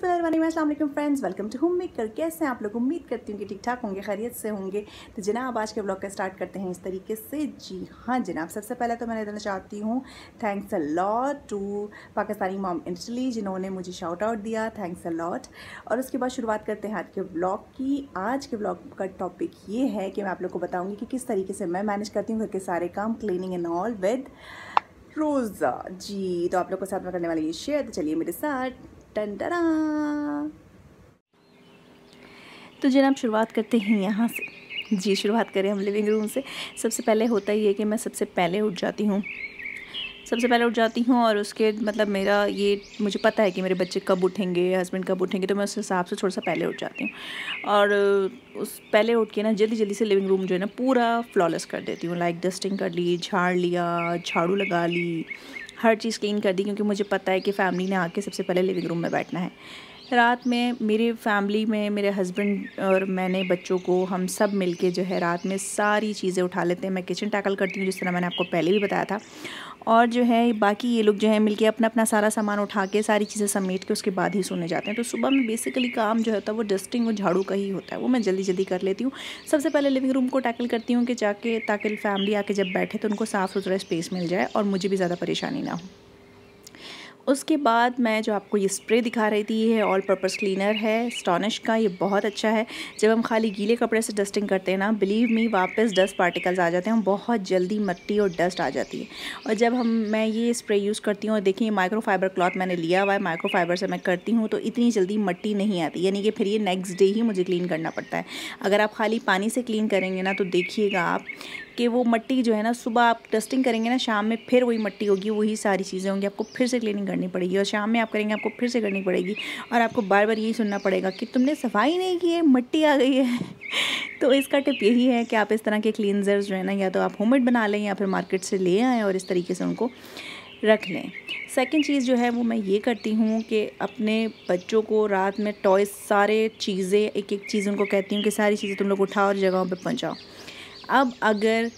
friends welcome to homemaker कैसे हैं आप लोग उम्मीद करती हूँ कि ठीक ठाक होंगे खैरियत से होंगे तो जनाब आज के ब्लॉग का स्टार्ट करते हैं इस तरीके से जी हाँ जनाब सबसे पहले तो मैं देना चाहती हूँ thanks a lot to Pakistani mom इंटली जिन्होंने मुझे शाउट आउट दिया थैंक्स अ लॉट और उसके बाद शुरुआत करते हैं आज के ब्लॉग की आज के ब्लॉग का टॉपिक ये है कि मैं आप लोग को बताऊँगी कि किस तरीके से मैं मैनेज करती हूँ घर के सारे काम क्लिनिंग एंड ऑल विद रोज़ा जी तो आप लोग को साथ में करने वाली ये शेयर तो चलिए मेरे साथ टन तो जनाब शुरुआत करते हैं यहाँ से जी शुरुआत करें हम लिविंग रूम से सबसे पहले होता ही है कि मैं सबसे पहले उठ जाती हूँ सबसे पहले उठ जाती हूँ और उसके मतलब मेरा ये मुझे पता है कि मेरे बच्चे कब उठेंगे हस्बैंड कब उठेंगे तो मैं उस हिसाब से थोड़ा सा पहले उठ जाती हूँ और उस पहले उठ के ना जल्दी जल्दी से लिविंग रूम जो है ना पूरा फ्लॉलेस कर देती हूँ लाइक डस्टिंग कर ली झाड़ लिया झाड़ू लगा ली हर चीज़ क्लीन कर दी क्योंकि मुझे पता है कि फैमिली ने आके सबसे पहले लिविंग रूम में बैठना है रात में मेरे फैमिली में मेरे हस्बैंड और मैंने बच्चों को हम सब मिलके जो है रात में सारी चीज़ें उठा लेते हैं मैं किचन टैकल करती हूँ जिस तरह मैंने आपको पहले भी बताया था और जो है बाकी ये लोग जो है मिलके अपना अपना सारा सामान उठा के सारी चीज़ें समेट के उसके बाद ही सोने जाते हैं तो सुबह में बेसिकली काम जो होता है वो डस्टिंग और झाड़ू का ही होता है वो मैं जल्दी जल्दी कर लेती हूँ सबसे पहले लिविंग रूम को टैकल करती हूँ कि जाके ताकि फैमिली आके जब बैठे तो उनको साफ़ सुथरा स्पेस मिल जाए और मुझे भी ज़्यादा परेशानी ना हो उसके बाद मैं जो आपको ये स्प्रे दिखा रही थी ये ऑल पर्पज़ क्लीनर है स्टॉनिश का ये बहुत अच्छा है जब हम खाली गीले कपड़े से डस्टिंग करते हैं ना बिलीव मी वापस डस्ट पार्टिकल्स आ जाते हैं बहुत जल्दी मट्टी और डस्ट आ जाती है और जब हम मैं ये स्प्रे यूज़ करती हूँ और देखिए माइक्रोफाइबर क्लॉथ मैंने लिया हुआ है माइक्रोफाइबर से मैं करती हूँ तो इतनी जल्दी मट्टी नहीं आती यानी कि फिर ये नेक्स्ट डे ही मुझे क्लीन करना पड़ता है अगर आप खाली पानी से क्लीन करेंगे ना तो देखिएगा आप कि वो मट्टी जो है ना सुबह आप डस्टिंग करेंगे ना शाम में फिर वही मट्टी होगी वही सारी चीज़ें होंगी आपको फिर से क्लीनिंग करनी पड़ेगी और शाम में आप करेंगे आपको फिर से करनी पड़ेगी और आपको बार बार यही सुनना पड़ेगा कि तुमने सफाई नहीं की है मट्टी आ गई है तो इसका टिप यही है कि आप इस तरह के क्लीनजर्स जो है ना या तो आप होममेड बना लें या फिर मार्केट से ले आएँ और इस तरीके से उनको रख लें सेकेंड चीज़ जो है वो मैं ये करती हूँ कि अपने बच्चों को रात में टॉयस सारे चीज़ें एक एक चीज़ उनको कहती हूँ कि सारी चीज़ें तुम लोग उठाओ और जगहों पर पहुँचाओ अब अगर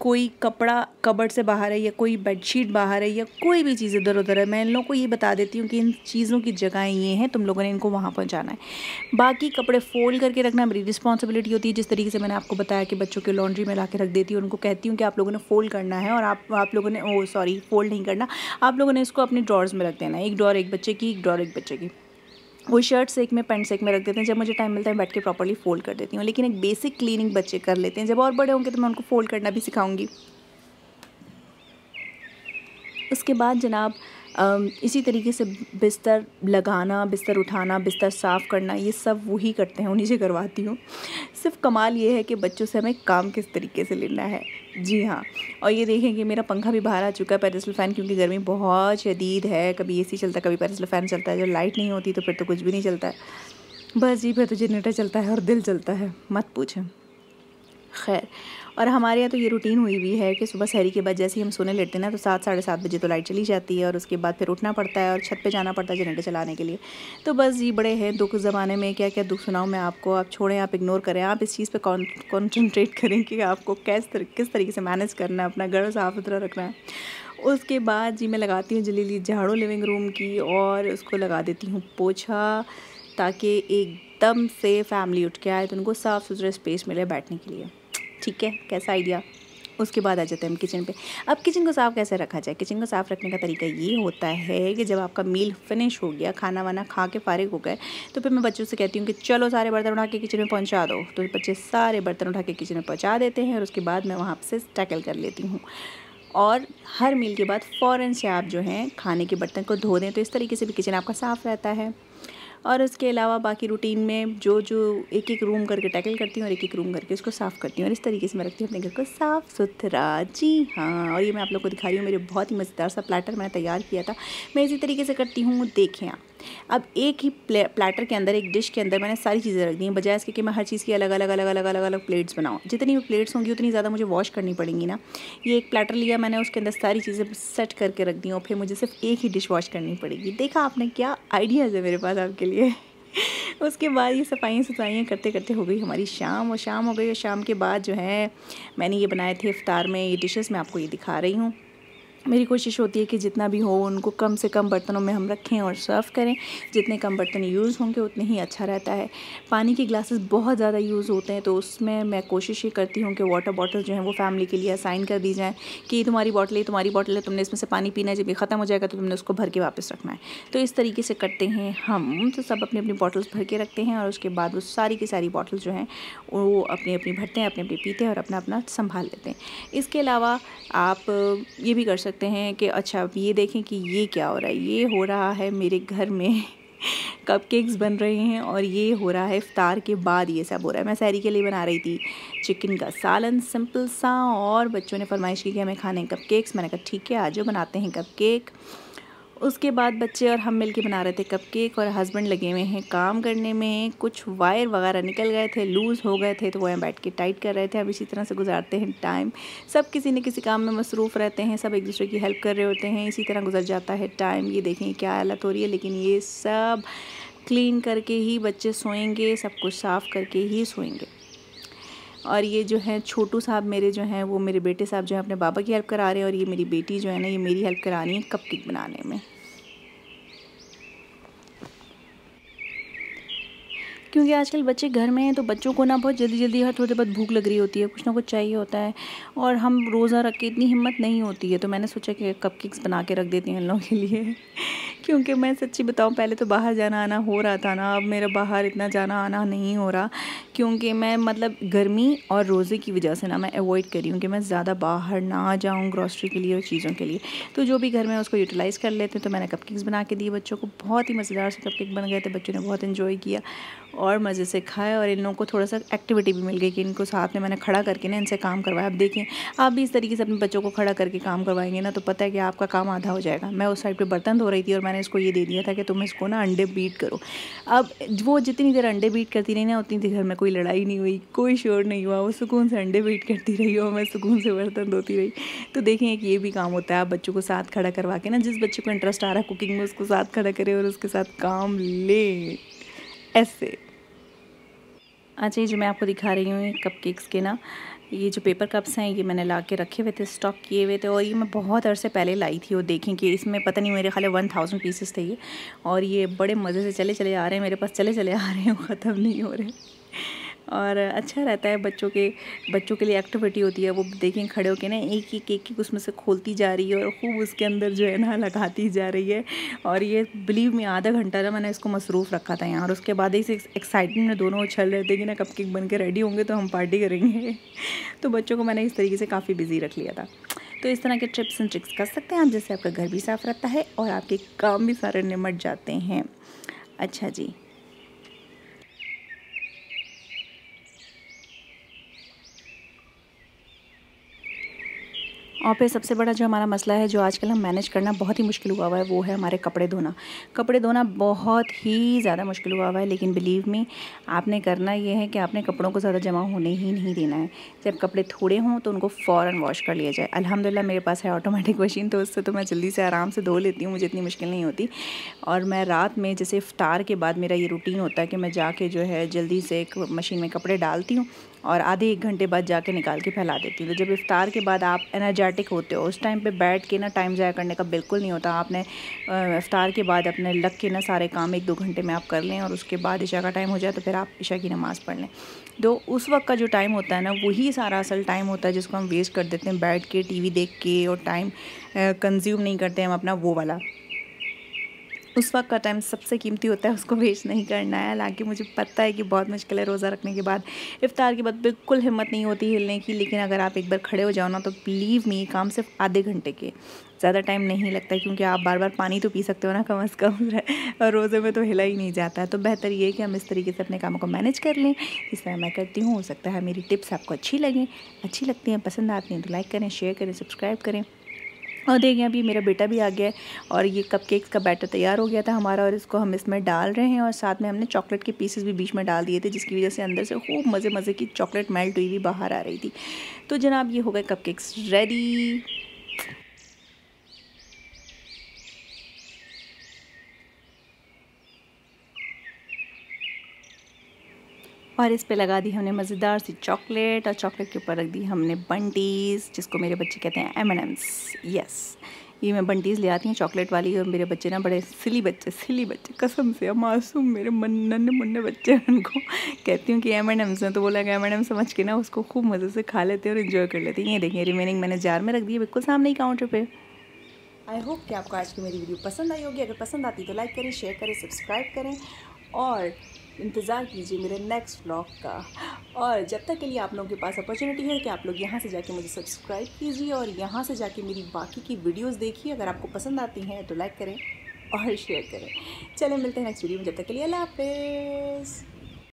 कोई कपड़ा कबड़ से बाहर है या कोई बेडशीट बाहर है या कोई भी चीज़ इधर उधर है मैं इन लोगों को ये बता देती हूँ कि इन चीज़ों की जगहें ये हैं तुम लोगों ने इनको वहाँ पहुँचाना है बाकी कपड़े फोल्ड करके रखना मेरी रिस्पॉन्सिबिलिटी होती है जिस तरीके से मैंने आपको बताया कि बच्चों के लॉन्ड्री में ला के रख देती हूँ उनको कहती हूँ कि आप लोगों ने फ़ोल्ड करना है और आप आप लोगों ने ओ सॉरी फोल्ड नहीं करना आप लोगों ने इसको अपने ड्रॉर्स में रख देना है एक ड्रॉर एक बच्चे की एक ड्रॉर एक बच्चे की वो शर्ट्स एक में पैंट्स एक में रख देते हैं जब मुझे टाइम मिलता है बैठ के प्रॉपरली फोल्ड कर देती हूँ लेकिन एक बेसिक क्लीनिंग बच्चे कर लेते हैं जब और बड़े होंगे तो मैं उनको फोल्ड करना भी सिखाऊंगी उसके बाद जनाब इसी तरीके से बिस्तर लगाना बिस्तर उठाना बिस्तर साफ़ करना ये सब वही करते हैं उन्हीं से करवाती हूँ सिर्फ कमाल ये है कि बच्चों से हमें काम किस तरीके से लेना है जी हाँ और ये देखें कि मेरा पंखा भी बाहर आ चुका है पैरसल फ़ैन क्योंकि गर्मी बहुत शदीद है कभी एसी चलता है कभी पैरसल फ़ैन चलता है जब लाइट नहीं होती तो फिर तो कुछ भी नहीं चलता है बस जी फिर तो जनरेटर चलता है और दिल चलता है मत पूछें खैर और हमारे यहाँ तो ये रूटीन हुई हुई है कि सुबह सहरी के बाद जैसे ही हम सोने लेते हैं ना तो सात साढ़े सात बजे तो लाइट चली जाती है और उसके बाद फिर उठना पड़ता है और छत पे जाना पड़ता है जनरेटर चलाने के लिए तो बस ये बड़े हैं दुख ज़माने में क्या क्या दुख सुनाऊँ मैं आपको आप छोड़ें आप इग्नोर करें आप इस चीज़ पर कॉन्सनट्रेट करें कि आपको कैस तर, किस तरीके से मैनेज करना है अपना घर साफ़ सुथरा रखना है उसके बाद जी मैं लगाती हूँ जलीली झाड़ू लिविंग रूम की और उसको लगा देती हूँ पोछा ताकि एकदम से फैमिली उठ के आए तो उनको साफ़ सुथरे स्पेस मिले बैठने के लिए ठीक है कैसा आइडिया उसके बाद आ जाते हैं हम किचन पे अब किचन को साफ़ कैसे रखा जाए किचन को साफ़ रखने का तरीका ये होता है कि जब आपका मील फिनिश हो गया खाना वाना खा के फारिग हो गए तो फिर मैं बच्चों से कहती हूँ कि चलो सारे बर्तन उठा के किचन में पहुँचा दो तो बच्चे सारे बर्तन उठा के किचन में पहुँचा देते हैं और उसके बाद मैं वहाँ से टैकल कर लेती हूँ और हर मील के बाद फ़ौरन से आप जो हैं खाने के बर्तन को धो दें तो इस तरीके से भी किचन आपका साफ़ रहता है और इसके अलावा बाकी रूटीन में जो जो एक एक रूम करके टैकल करती हूँ और एक एक रूम करके उसको साफ़ करती हूँ और इस तरीके से मैं रखती हूँ अपने घर को साफ़ सुथरा जी हाँ और ये मैं आप लोग को दिखा रही हूँ मेरे बहुत ही मज़ेदार सा प्लेटर मैंने तैयार किया था मैं इसी तरीके से करती हूँ देखें आप अब एक ही प्लेटर के अंदर एक डिश के अंदर मैंने सारी चीज़ें रख दी हैं बजाय इसके कि मैं हर चीज़ की अलग अलग अलग अलग अलग अलग प्लेट्स बनाऊँ जितनी भी प्लेट्स होंगी उतनी ज़्यादा मुझे वॉश करनी पड़ेंगी ना ये एक प्लेटर लिया मैंने उसके अंदर सारी चीज़ें सेट करके रख दी और फिर मुझे सिर्फ एक ही डिश वॉश करनी पड़ेगी देखा आपने क्या आइडियाज़ है मेरे पास आपके लिए उसके बाद ये सफाइयाँ सफाइयाँ करते करते हो गई हमारी शाम और शाम हो गई और शाम के बाद जो है मैंने ये बनाए थे इफ़ार में ये डिशेस मैं आपको ये दिखा रही हूँ मेरी कोशिश होती है कि जितना भी हो उनको कम से कम बर्तनों में हम रखें और सर्व करें जितने कम बर्तन यूज़ होंगे उतने ही अच्छा रहता है पानी के ग्लासेस बहुत ज़्यादा यूज़ होते हैं तो उसमें मैं कोशिश ये करती हूँ कि वाटर बॉटल जो है वो फैमिली के लिए असाइन कर दी जाएँ कि तुम्हारी बॉटल है तुम्हारी बॉटल है तुमने इसमें से पानी पीना है जब ये ख़त्म हो जाएगा तो तुमने उसको भर के वापस रखना है तो इस तरीके से करते हैं हम तो सब अपनी अपनी बॉटल्स भर के रखते हैं और उसके बाद वो सारी की सारी बॉटल जो हैं वो अपनी अपनी भरते हैं अपने अपने पीते हैं और अपना अपना संभाल लेते हैं इसके अलावा आप ये भी कर सकते सकते हैं कि अच्छा अब ये देखें कि ये क्या हो रहा है ये हो रहा है मेरे घर में कपकेक्स बन रहे हैं और ये हो रहा है इफ्तार के बाद ये सब हो रहा है मैं सहरी के लिए बना रही थी चिकन का सालन सिंपल सा और बच्चों ने फरमाइश की कि हमें खाने कपकेक्स मैंने कहा ठीक है आज बनाते हैं कपकेक उसके बाद बच्चे और हम मिल के बना रहे थे कपकेक और हस्बैंड लगे हुए हैं काम करने में कुछ वायर वगैरह निकल गए थे लूज़ हो गए थे तो वह बैठ के टाइट कर रहे थे अब इसी तरह से गुजारते हैं टाइम सब किसी न किसी काम में मसरूफ़ रहते हैं सब एक दूसरे की हेल्प कर रहे होते हैं इसी तरह गुजर जाता है टाइम ये देखें क्या हालत हो रही है लेकिन ये सब क्लीन करके ही बच्चे सोएंगे सब कुछ साफ़ करके ही सोएंगे और ये जो है छोटू साहब मेरे जो हैं वो मेरे बेटे साहब जो हैं अपने बाबा की हेल्प करा रहे हैं और ये मेरी बेटी जो है ना ये मेरी हेल्प करा रही है कप केक बनाने में क्योंकि आजकल बच्चे घर में हैं तो बच्चों को ना बहुत जल्दी जल्दी हर थोड़ी बहुत भूख लग रही होती है कुछ ना कुछ चाहिए होता है और हम रोज़ा रख के इतनी हिम्मत नहीं होती है तो मैंने सोचा कि कप केक्स बना के रख देती हूँ इन लोगों के लिए क्योंकि मैं सच्ची बताऊँ पहले तो बाहर जाना आना हो रहा था ना अब मेरा बाहर इतना जाना आना नहीं हो रहा क्योंकि मैं मतलब गर्मी और रोज़े की वजह से ना मैं अवॉइड करी हूँ कि मैं ज़्यादा बाहर ना जाऊँ ग्रॉसरी के लिए और चीज़ों के लिए तो जो भी घर में उसको यूटिलाइज़ कर लेते हैं तो मैंने कपकेक्स बना के दिए बच्चों को बहुत ही मज़ेदार से कपकेक बन गए थे बच्चों ने बहुत इन्जॉय किया और मज़े से खाए और इन लोगों को थोड़ा सा एक्टिविटी भी मिल गई कि इनको साथ में मैंने खड़ा करके ना इनसे काम करवाया अब देखें आप भी इस तरीके से अपने बच्चों को खड़ा करके काम करवाएंगे ना तो पता है कि आपका काम आधा हो जाएगा मैं उस साइड पर बर्तन धो रही थी और मैंने इसको ये दे दिया था कि तुम इसको ना अंडे बीट करो अब वो जितनी देर अंडे बीट करती रही ना उतनी देर घर में कोई कोई लड़ाई नहीं हुई कोई शोर नहीं हुआ वो सुकून से अंडे वेट करती रही और मैं सुकून से बर्तन धोती रही तो देखें एक ये भी काम होता है आप बच्चों को साथ खड़ा करवा के ना जिस बच्चे को इंटरेस्ट आ रहा है कुकिंग में उसको साथ खड़ा करें और उसके साथ काम ले ऐसे अच्छा ये जो मैं आपको दिखा रही हूँ कप केक्स के ना ये जो पेपर कप्स हैं ये मैंने ला के रखे हुए थे स्टॉक किए हुए थे और ये मैं बहुत अरसे पहले लाई थी और देखें कि इसमें पता नहीं मेरे खाले वन थाउजेंड पीसेस थे ये और ये बड़े मज़े से चले चले आ रहे हैं मेरे पास चले चले आ रहे हैं ख़त्म नहीं हो रहे और अच्छा रहता है बच्चों के बच्चों के लिए एक्टिविटी होती है वो देखें खड़े होकर ना एक एक एक एक उसमें से खोलती जा रही है और खूब उसके अंदर जो है ना लगाती जा रही है और ये बिलीव में आधा घंटा ना मैंने इसको मसरूफ़ रखा था यहाँ और उसके बाद ही एक्साइटमेंट में दोनों उछल रहे थे कि ना कब केक बन के रेडी होंगे तो हम पार्टी करेंगे तो बच्चों को मैंने इस तरीके से काफ़ी बिज़ी रख लिया था तो इस तरह के ट्रिप्स एंड ट्रिक्स कर सकते हैं आप जैसे आपका घर भी साफ़ रहता है और आपके काम भी सारे निमट जाते हैं अच्छा जी और फिर सबसे बड़ा जो हमारा मसला है जो आजकल हम मैनेज करना बहुत ही मुश्किल हुआ हुआ है वो है हमारे कपड़े धोना कपड़े धोना बहुत ही ज़्यादा मुश्किल हुआ हुआ है लेकिन बिलीव में आपने करना ये है कि आपने कपड़ों को ज़्यादा जमा होने ही नहीं देना है जब कपड़े थोड़े हों तो उनको फ़ौर वॉश कर लिया जाए अलहमदिल्ला मेरे पास है ऑटोमेटिक मशीन तो उससे तो मैं जल्दी से आराम से धो लेती हूँ मुझे इतनी मुश्किल नहीं होती और मैं रात में जैसे इफ़ार के बाद मेरा ये रूटीन होता है कि मैं जाके जो है जल्दी से एक मशीन में कपड़े डालती हूँ और आधे एक घंटे बाद जाके निकाल के फैला देती हूँ तो जब इफ़ार के बाद आप एनर्जेटिक एनर्जेटिक होते हो उस टाइम पे बैठ के ना टाइम ज़ाया करने का बिल्कुल नहीं होता आपने इफ़ार के बाद अपने लग के ना सारे काम एक दो घंटे में आप कर लें और उसके बाद ईशा का टाइम हो जाए तो फिर आप ईशा की नमाज़ पढ़ लें तो उस वक्त का जो टाइम होता है ना वही सारा असल टाइम होता है जिसको हम वेस्ट कर देते हैं बैठ के टी देख के और टाइम कंज्यूम नहीं करते हम अपना वो वाला उस वक्त का टाइम सबसे कीमती होता है उसको वेस्ट नहीं करना है हालांकि मुझे पता है कि बहुत मुश्किल है रोज़ा रखने के बाद इफ़ार के बाद बिल्कुल हिम्मत नहीं होती हिलने की लेकिन अगर आप एक बार खड़े हो जाओ ना तो बिलीव मी काम सिर्फ आधे घंटे के ज़्यादा टाइम नहीं लगता क्योंकि आप बार बार पानी तो पी सकते हो ना कम अज़ कम और रोज़े में तो हिला ही नहीं जाता है तो बेहतर ये कि हम इस तरीके से अपने कामों को मैनेज कर लें इस तरह मैं करती हूँ हो सकता है मेरी टिप्स आपको अच्छी लगें अच्छी लगती हैं पसंद आती हैं तो लाइक करें शेयर करें सब्सक्राइब करें और देखिए अभी मेरा बेटा भी आ गया है और ये कप केक्स का बैटर तैयार हो गया था हमारा और इसको हम इसमें डाल रहे हैं और साथ में हमने चॉकलेट के पीसेस भी बीच में डाल दिए थे जिसकी वजह से अंदर से खूब मज़े मज़े की चॉकलेट मेल्ट हुई भी बाहर आ रही थी तो जनाब ये हो गए कपकेक्स रेडी और इस पे लगा दी हमने मज़ेदार सी चॉकलेट और चॉकलेट के ऊपर रख दी हमने बंटीज़ जिसको मेरे बच्चे कहते हैं एम एंड यस ये मैं बंटीज़ ले आती हूँ चॉकलेट वाली और मेरे बच्चे ना बड़े सिली बच्चे सिली बच्चे कसम से मासूम मेरे मन नन्हे मुन्ने बच्चे उनको कहती हूँ कि एम एंड एम्स हैं तो बोला एम एंड एम समझ के ना उसको खूब मज़े से खा लेते हैं और इन्जॉय कर लेते हैं ये देखिए रिमेनिंग मैंने जार में रख दी है बिल्कुल सामने ही काउंटर पर आई होप कि आपको आज की मेरी वीडियो पसंद आई होगी अगर पसंद आती तो लाइक करें शेयर करें सब्सक्राइब करें और इंतज़ार कीजिए मेरे नेक्स्ट व्लॉग का और जब तक के लिए आप लोगों के पास अपॉर्चुनिटी है कि आप लोग यहाँ से जाके मुझे सब्सक्राइब कीजिए और यहाँ से जाके मेरी बाकी की वीडियोस देखिए अगर आपको पसंद आती हैं तो लाइक करें और शेयर करें चले मिलते हैं नेक्स्ट वीडियो में जब तक के लिए अल्लाह हाफिज़